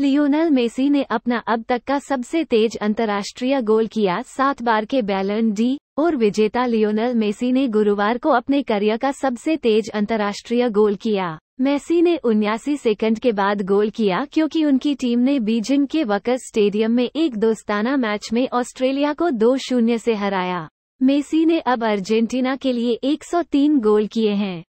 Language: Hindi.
लियोनल मेसी ने अपना अब तक का सबसे तेज अंतर्राष्ट्रीय गोल किया सात बार के बैलन डी और विजेता लियोनल मेसी ने गुरुवार को अपने करियर का सबसे तेज अंतर्राष्ट्रीय गोल किया मेसी ने उन्यासी सेकंड के बाद गोल किया क्योंकि उनकी टीम ने बीजिंग के वकस स्टेडियम में एक दोस्ताना मैच में ऑस्ट्रेलिया को दो शून्य से हराया मेसी ने अब अर्जेंटीना के लिए 103 गोल किए हैं